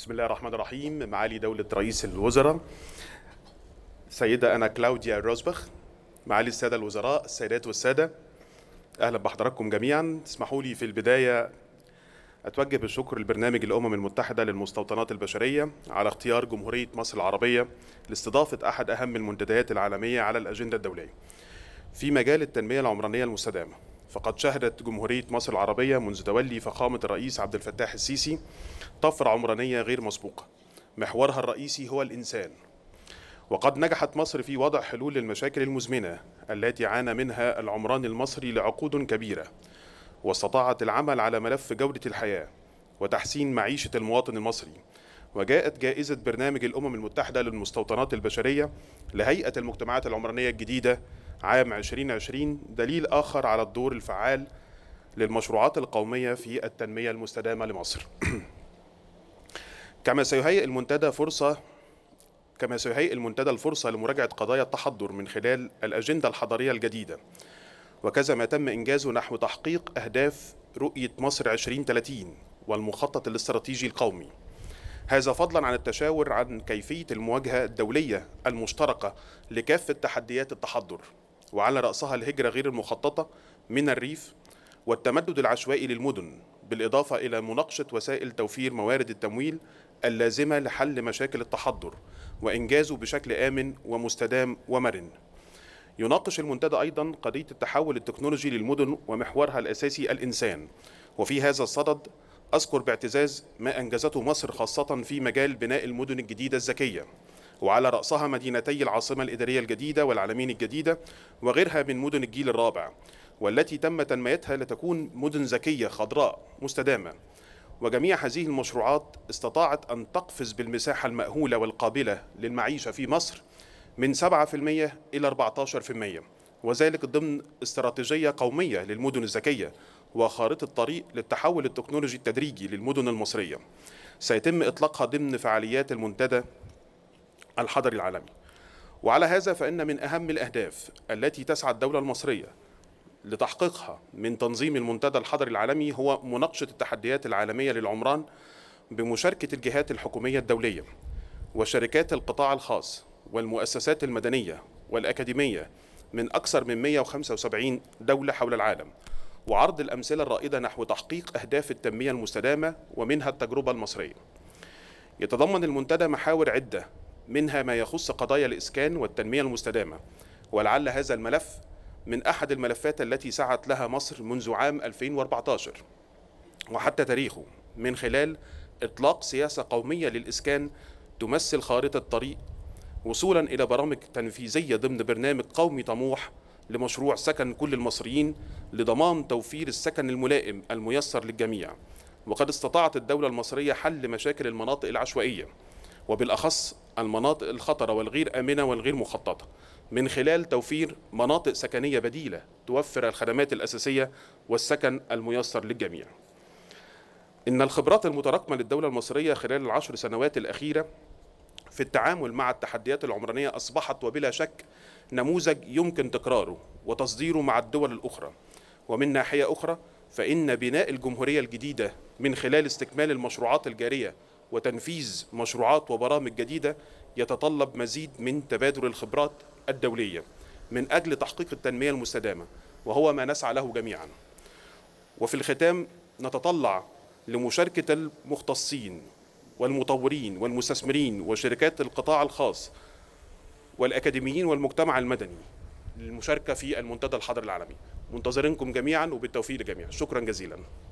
بسم الله الرحمن الرحيم معالي دولة رئيس الوزراء سيدة أنا كلاوديا روزبخ معالي السادة الوزراء السيدات والسادة أهلا بحضراتكم جميعا اسمحوا لي في البداية أتوجه بالشكر لبرنامج الأمم المتحدة للمستوطنات البشرية على اختيار جمهورية مصر العربية لاستضافة أحد أهم المنتديات العالمية على الأجندة الدولية في مجال التنمية العمرانية المستدامة فقد شهدت جمهورية مصر العربية منذ تولي فخامة الرئيس عبد الفتاح السيسي طفرة عمرانية غير مسبوقة محورها الرئيسي هو الإنسان وقد نجحت مصر في وضع حلول للمشاكل المزمنة التي عانى منها العمران المصري لعقود كبيرة واستطاعت العمل على ملف جودة الحياة وتحسين معيشة المواطن المصري وجاءت جائزة برنامج الأمم المتحدة للمستوطنات البشرية لهيئة المجتمعات العمرانية الجديدة عام 2020 دليل آخر على الدور الفعال للمشروعات القومية في التنمية المستدامة لمصر كما سيهيئ المنتدى فرصة كما سيهيئ المنتدى الفرصة لمراجعة قضايا التحضر من خلال الأجندة الحضرية الجديدة وكذا ما تم إنجازه نحو تحقيق أهداف رؤية مصر 2030 والمخطط الاستراتيجي القومي هذا فضلا عن التشاور عن كيفية المواجهة الدولية المشتركة لكافة تحديات التحضر وعلى رأسها الهجرة غير المخططة من الريف والتمدد العشوائي للمدن بالإضافة إلى مناقشة وسائل توفير موارد التمويل اللازمة لحل مشاكل التحضر وإنجازه بشكل آمن ومستدام ومرن يناقش المنتدى أيضا قضية التحول التكنولوجي للمدن ومحورها الأساسي الإنسان وفي هذا الصدد أذكر باعتزاز ما أنجزته مصر خاصة في مجال بناء المدن الجديدة الذكية وعلى رأسها مدينتي العاصمة الإدارية الجديدة والعالمين الجديدة وغيرها من مدن الجيل الرابع والتي تم تنميتها لتكون مدن ذكية خضراء مستدامة وجميع هذه المشروعات استطاعت أن تقفز بالمساحة المأهولة والقابلة للمعيشة في مصر من 7% إلى 14% وذلك ضمن استراتيجية قومية للمدن الذكية وخارطة طريق للتحول التكنولوجي التدريجي للمدن المصرية سيتم إطلاقها ضمن فعاليات المنتدى الحضري العالمي وعلى هذا فإن من أهم الأهداف التي تسعى الدولة المصرية لتحقيقها من تنظيم المنتدى الحضري العالمي هو مناقشة التحديات العالمية للعمران بمشاركة الجهات الحكومية الدولية وشركات القطاع الخاص والمؤسسات المدنية والأكاديمية من أكثر من 175 دولة حول العالم وعرض الأمثلة الرائدة نحو تحقيق أهداف التنمية المستدامة ومنها التجربة المصرية يتضمن المنتدى محاور عدة منها ما يخص قضايا الإسكان والتنمية المستدامة ولعل هذا الملف من أحد الملفات التي سعت لها مصر منذ عام 2014 وحتى تاريخه من خلال إطلاق سياسة قومية للإسكان تمثل خارطة الطريق وصولا إلى برامج تنفيذية ضمن برنامج قومي طموح لمشروع سكن كل المصريين لضمان توفير السكن الملائم الميسر للجميع وقد استطاعت الدولة المصرية حل مشاكل المناطق العشوائية وبالأخص المناطق الخطرة والغير آمنة والغير مخططة من خلال توفير مناطق سكنية بديلة توفر الخدمات الأساسية والسكن الميسر للجميع إن الخبرات المتراكمة للدولة المصرية خلال العشر سنوات الأخيرة في التعامل مع التحديات العمرانية أصبحت وبلا شك نموذج يمكن تكراره وتصديره مع الدول الأخرى ومن ناحية أخرى فإن بناء الجمهورية الجديدة من خلال استكمال المشروعات الجارية وتنفيذ مشروعات وبرامج جديدة يتطلب مزيد من تبادل الخبرات الدولية من أجل تحقيق التنمية المستدامة وهو ما نسعى له جميعا وفي الختام نتطلع لمشاركة المختصين والمطورين والمستثمرين وشركات القطاع الخاص والأكاديميين والمجتمع المدني للمشاركة في المنتدى الحضري العالمي منتظرينكم جميعا وبالتوفيق لجميعا شكرا جزيلا